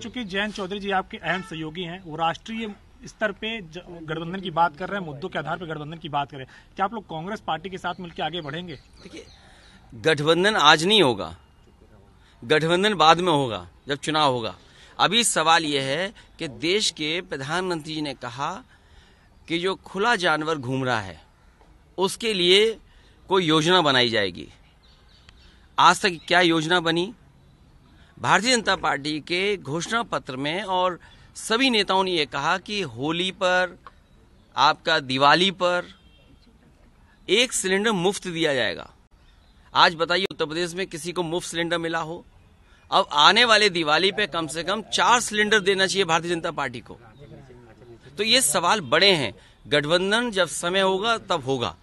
चूंकि जयंत चौधरी जी आपके अहम सहयोगी हैं वो राष्ट्रीय स्तर पे गठबंधन की बात कर रहे हैं मुद्दों के आधार पर गठबंधन की बात कर रहे हैं क्या आप लोग कांग्रेस पार्टी के साथ मिलकर आगे बढ़ेंगे देखिए गठबंधन आज नहीं होगा गठबंधन बाद में होगा जब चुनाव होगा अभी सवाल यह है कि देश के प्रधानमंत्री जी ने कहा कि जो खुला जानवर घूम रहा है उसके लिए कोई योजना बनाई जाएगी आज तक क्या योजना बनी भारतीय जनता पार्टी के घोषणा पत्र में और सभी नेताओं ने यह कहा कि होली पर आपका दिवाली पर एक सिलेंडर मुफ्त दिया जाएगा आज बताइए उत्तर प्रदेश में किसी को मुफ्त सिलेंडर मिला हो अब आने वाले दिवाली पे कम से कम चार सिलेंडर देना चाहिए भारतीय जनता पार्टी को तो ये सवाल बड़े हैं गठबंधन जब समय होगा तब होगा